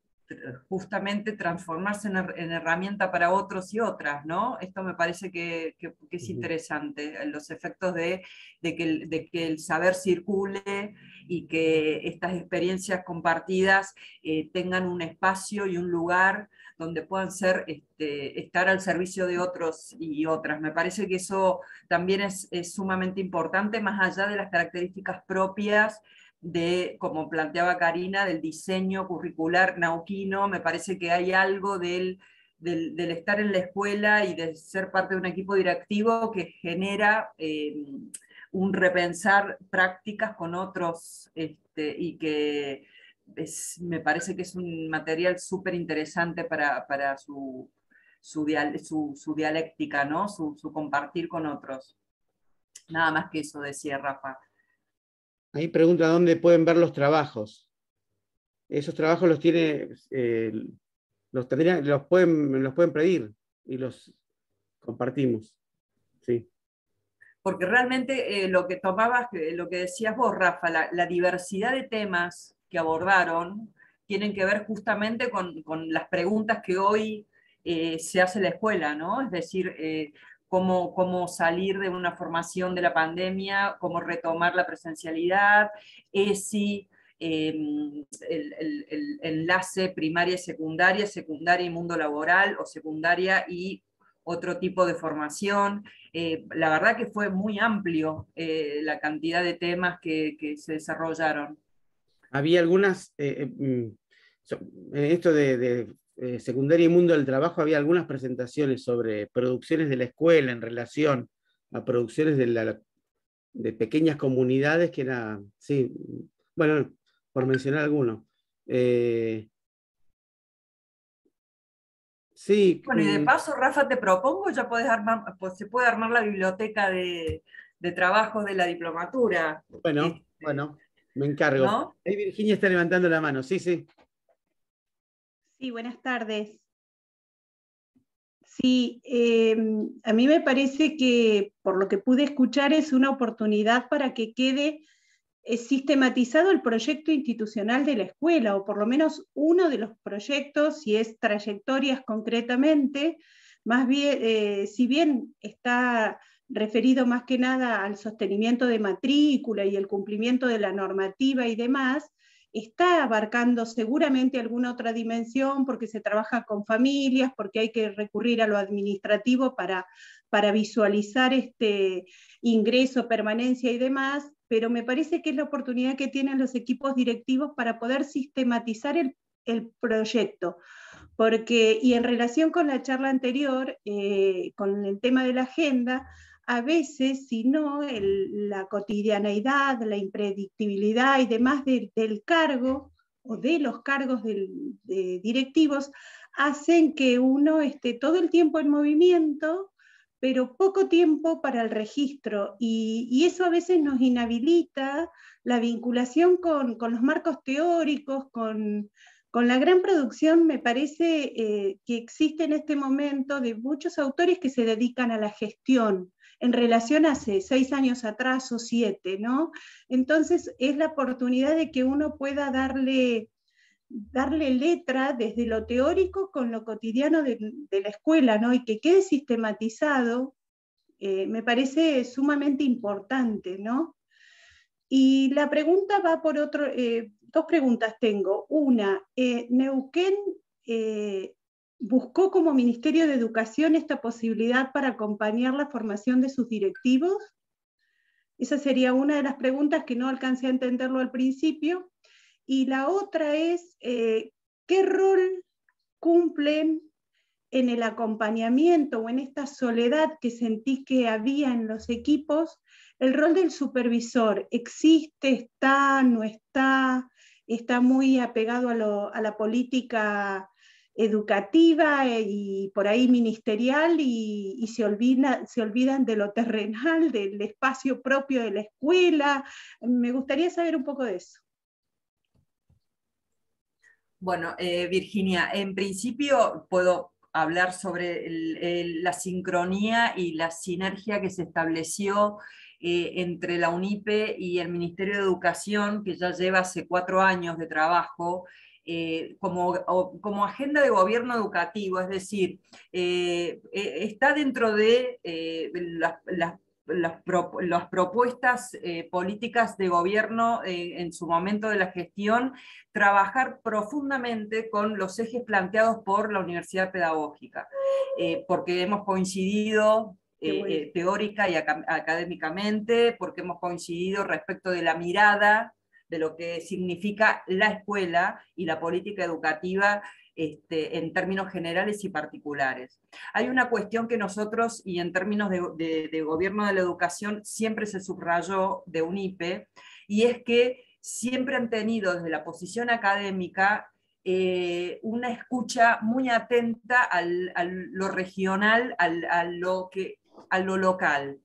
justamente transformarse en, herramienta para otros y otras, ¿no? Esto me parece que, es interesante, eh, los efectos de, que el, saber circule y que estas experiencias compartidas eh, tengan un espacio y un lugar donde puedan ser, este, estar al servicio de otros y otras. Me parece que eso también es, sumamente importante, más allá de las características propias de, como planteaba Karina, del diseño curricular nauquino, me parece que hay algo del, del, estar en la escuela y de ser parte de un equipo directivo que genera em, un repensar prácticas con otros este, y que me parece que es un material súper interesante para, su, dialéctica, ¿no? su, compartir con otros. Nada más que eso decía Rafa. Ahí pregunta dónde pueden ver los trabajos. Esos trabajos los tiene, eh, los los pueden, los pueden pedir y los compartimos. Sí. Porque realmente eh, lo que tomabas, eh, lo que decías vos, Rafa, la diversidad de temas que abordaron tienen que ver justamente con, las preguntas que hoy eh, se hace la escuela, ¿no? Es decir, eh, cómo, cómo, salir de una formación de la pandemia, cómo retomar la presencialidad, ESI, eh, el, enlace primaria y secundaria, secundaria y mundo laboral o secundaria y otro tipo de formación. Eh, la verdad que fue muy amplio la cantidad de temas que se desarrollaron había algunas, eh, eh, mm, en esto de, eh, secundaria y mundo del trabajo, había algunas presentaciones sobre producciones de la escuela en relación a producciones de, de pequeñas comunidades, que era, sí, bueno, por mencionar alguno. sí. Bueno, y de mm, paso, Rafa, te propongo, ya puedes armar, pues, se puede armar la biblioteca de, de trabajos de la diplomatura. Bueno, este, bueno. Me encargo. Ahí Virginia está levantando la mano, sí, sí. Sí, buenas tardes. Sí, em, a mí me parece que por lo que pude escuchar es una oportunidad para que quede eh, sistematizado el proyecto institucional de la escuela, o por lo menos uno de los proyectos, si es trayectorias concretamente, más bien, eh, si bien está referido más que nada al sostenimiento de matrícula y el cumplimiento de la normativa y demás, está abarcando seguramente alguna otra dimensión porque se trabaja con familias, porque hay que recurrir a lo administrativo para, para visualizar este ingreso, permanencia y demás, pero me parece que es la oportunidad que tienen los equipos directivos para poder sistematizar el, el proyecto. Porque, y en relación con la charla anterior, eh, con el tema de la agenda, a veces, si no, la cotidianeidad, la impredictibilidad y demás del cargo o de los cargos de directivos hacen que uno esté todo el tiempo en movimiento, pero poco tiempo para el registro. Y, eso a veces nos inhabilita la vinculación con, los marcos teóricos, con, la gran producción, me parece eh, que existe en este momento de muchos autores que se dedican a la gestión, en relación a hace seis años atrás o siete, ¿no? Entonces es la oportunidad de que uno pueda darle, darle letra desde lo teórico con lo cotidiano de, la escuela, ¿no? Y que quede sistematizado, eh, me parece sumamente importante, ¿no? Y la pregunta va por otro, eh, dos preguntas tengo. Una, eh, Neuquén buscó como Ministerio de Educación esta posibilidad para acompañar la formación de sus directivos? Esa sería una de las preguntas que no alcancé a entenderlo al principio. Y la otra es, eh, ¿qué rol cumplen en el acompañamiento o en esta soledad que sentís que había en los equipos, el rol del supervisor existe, está, no está, está muy apegado a, a la política educativa eh, y por ahí ministerial y, se, olvida, se olvidan de lo terrenal, del espacio propio de la escuela. Me gustaría saber un poco de eso. Bueno, eh, Virginia, en principio puedo hablar sobre la sincronía y la sinergia que se estableció eh, entre la UNIPE y el Ministerio de Educación, que ya lleva hace cuatro años de trabajo eh, como, agenda de gobierno educativo, es decir, eh, eh, está dentro de las, propuestas políticas de gobierno en su momento de la gestión, trabajar profundamente con los ejes planteados por la Universidad Pedagógica, porque hemos coincidido teórica y académicamente, porque hemos coincidido respecto de la mirada de lo que significa la escuela y la política educativa este, en términos generales y particulares. Hay una cuestión que nosotros, y en términos de, gobierno de la educación, siempre se subrayó de UNIPE, y es que siempre han tenido desde la posición académica eh, una escucha muy atenta al, a lo regional, al, lo que, a lo local,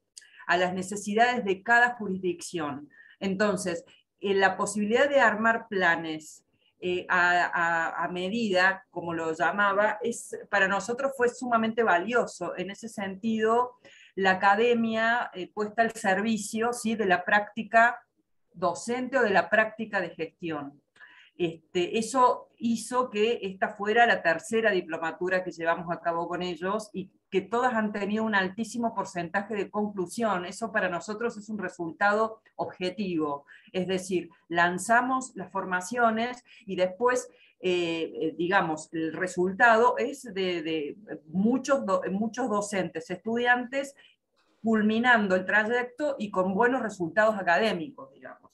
a las necesidades de cada jurisdicción. Entonces, eh, la posibilidad de armar planes eh, a, medida, como lo llamaba, es, para nosotros fue sumamente valioso. En ese sentido, la academia eh, puesta al servicio ¿sí? de la práctica docente o de la práctica de gestión. Este, eso hizo que esta fuera la tercera diplomatura que llevamos a cabo con ellos y que todas han tenido un altísimo porcentaje de conclusión. Eso para nosotros es un resultado objetivo. Es decir, lanzamos las formaciones y después, eh, eh, digamos, el resultado es de, muchos, muchos docentes, estudiantes, culminando el trayecto y con buenos resultados académicos, digamos.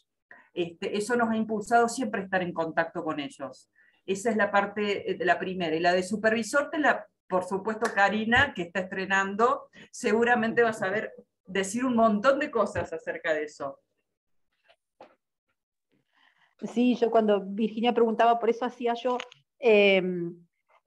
Este, eso nos ha impulsado siempre estar en contacto con ellos. Esa es la parte eh, de la primera. Y la de supervisor te la por supuesto Karina, que está estrenando, seguramente vas a saber decir un montón de cosas acerca de eso. Sí, yo cuando Virginia preguntaba, por eso hacía yo em,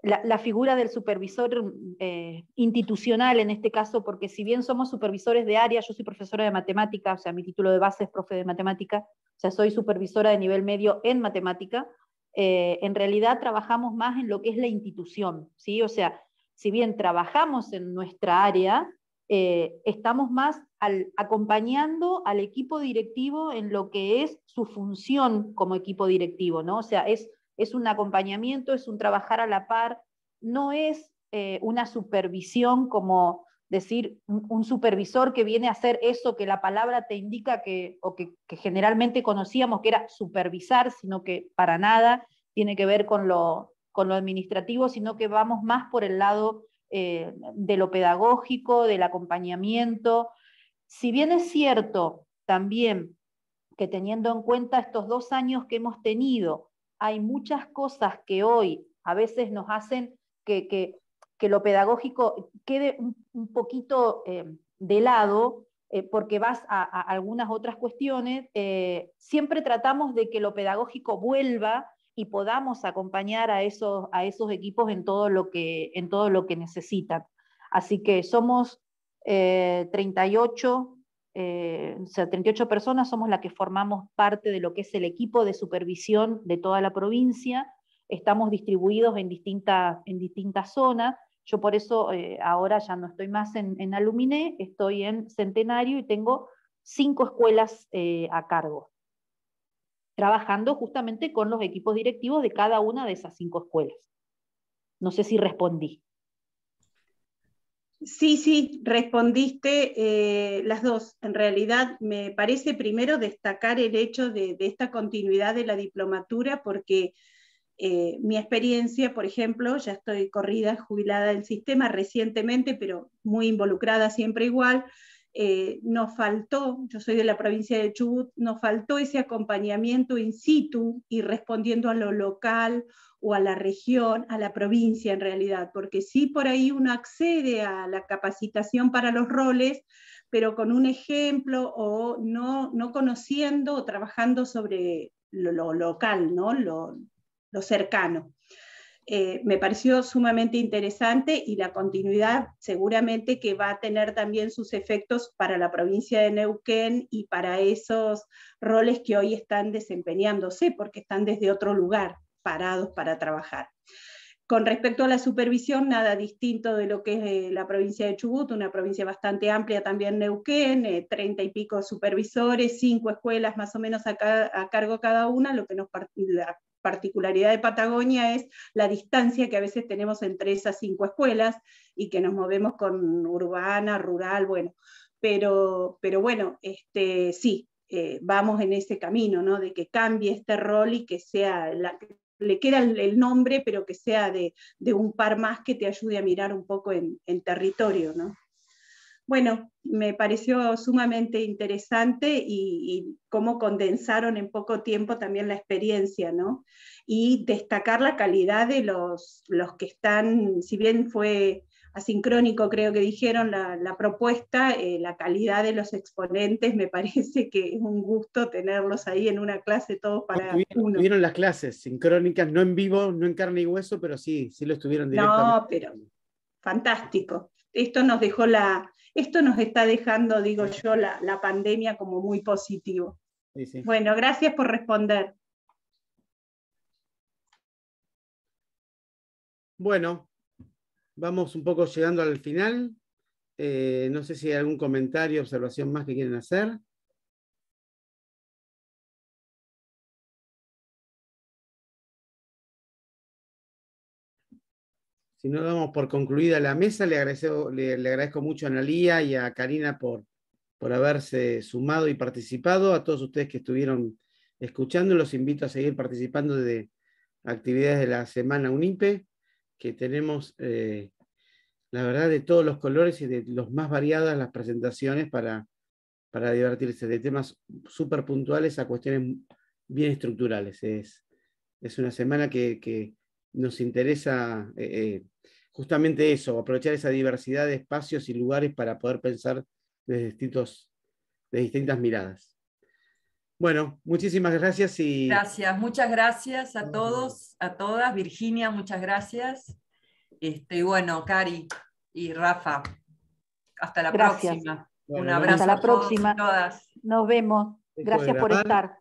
la, figura del supervisor eh, institucional en este caso, porque si bien somos supervisores de área, yo soy profesora de matemática, o sea, mi título de base es profe de matemática, o sea, soy supervisora de nivel medio en matemática, eh, en realidad trabajamos más en lo que es la institución, ¿sí? O sea, si bien trabajamos en nuestra área, eh, estamos más acompañando al equipo directivo en lo que es su función como equipo directivo, ¿no? O sea, es, un acompañamiento, es un trabajar a la par, no es eh, una supervisión como decir un, supervisor que viene a hacer eso que la palabra te indica que, o que generalmente conocíamos que era supervisar, sino que para nada tiene que ver con lo, con lo administrativo, sino que vamos más por el lado eh, de lo pedagógico, del acompañamiento. Si bien es cierto también que teniendo en cuenta estos dos años que hemos tenido, hay muchas cosas que hoy a veces nos hacen que, lo pedagógico quede un, poquito eh, de lado, eh, porque vas a, algunas otras cuestiones, siempre tratamos de que lo pedagógico vuelva y podamos acompañar a esos, a esos equipos en todo, lo que, en todo lo que necesitan. Así que somos 38, eh, 38 eh, personas, somos las que formamos parte de lo que es el equipo de supervisión de toda la provincia. Estamos distribuidos en distintas en zonas. Yo por eso eh, ahora ya no estoy más en, en Aluminé, estoy en Centenario y tengo cinco escuelas a cargo trabajando justamente con los equipos directivos de cada una de esas cinco escuelas. No sé si respondí. Sí, sí, respondiste eh, las dos. En realidad, me parece primero destacar el hecho de, esta continuidad de la diplomatura, porque eh, mi experiencia, por ejemplo, ya estoy corrida, jubilada del sistema recientemente, pero muy involucrada siempre igual, eh, nos faltó, yo soy de la provincia de Chubut, nos faltó ese acompañamiento in situ y respondiendo a lo local o a la región, a la provincia en realidad, porque sí por ahí uno accede a la capacitación para los roles, pero con un ejemplo o no, no conociendo o trabajando sobre lo, local, ¿no? lo cercano. Eh, me pareció sumamente interesante y la continuidad seguramente que va a tener también sus efectos para la provincia de Neuquén y para esos roles que hoy están desempeñándose porque están desde otro lugar parados para trabajar. Con respecto a la supervisión, nada distinto de lo que es eh, la provincia de Chubut, una provincia bastante amplia también Neuquén, eh, treinta y pico supervisores, cinco escuelas más o menos a, cargo cada una, lo que nos particularidad de Patagonia es la distancia que a veces tenemos entre esas cinco escuelas y que nos movemos con urbana, rural, bueno. Pero, pero bueno, este, sí, eh, vamos en ese camino, ¿no? De que cambie este rol y que sea le queda el, nombre, pero que sea de, un par más que te ayude a mirar un poco en territorio, ¿no? Bueno, me pareció sumamente interesante y, cómo condensaron en poco tiempo también la experiencia, ¿no? Y destacar la calidad de los, los que están, si bien fue asincrónico, creo que dijeron la, propuesta, eh, la calidad de los exponentes, me parece que es un gusto tenerlos ahí en una clase todos para las clases sincrónicas, no en vivo, no en carne y hueso, pero sí, sí lo estuvieron directamente. No, pero fantástico. Esto nos dejó la, esto nos está dejando, digo yo, la, pandemia como muy positivo. Bueno, gracias por responder. Bueno, vamos un poco llegando al final. Eh, no sé si hay algún comentario, observación más que quieren hacer. Y no damos por concluida la mesa, le agradezco, le, agradezco mucho a Analía y a Karina por, por haberse sumado y participado. A todos ustedes que estuvieron escuchando, los invito a seguir participando de actividades de la Semana UNIPE, que tenemos, eh, la verdad, de todos los colores y de los más variadas las presentaciones para, para divertirse, de temas súper puntuales a cuestiones bien estructurales. Es, es una semana que, nos interesa eh, eh, justamente eso, aprovechar esa diversidad de espacios y lugares para poder pensar desde, distintos, distintas miradas. Bueno, muchísimas gracias y... Gracias, muchas gracias a todos, a todas. Virginia, muchas gracias. Este, bueno, Cari y Rafa, hasta la próxima. Un abrazo. la a próxima. todas. Nos vemos. Gracias por estar.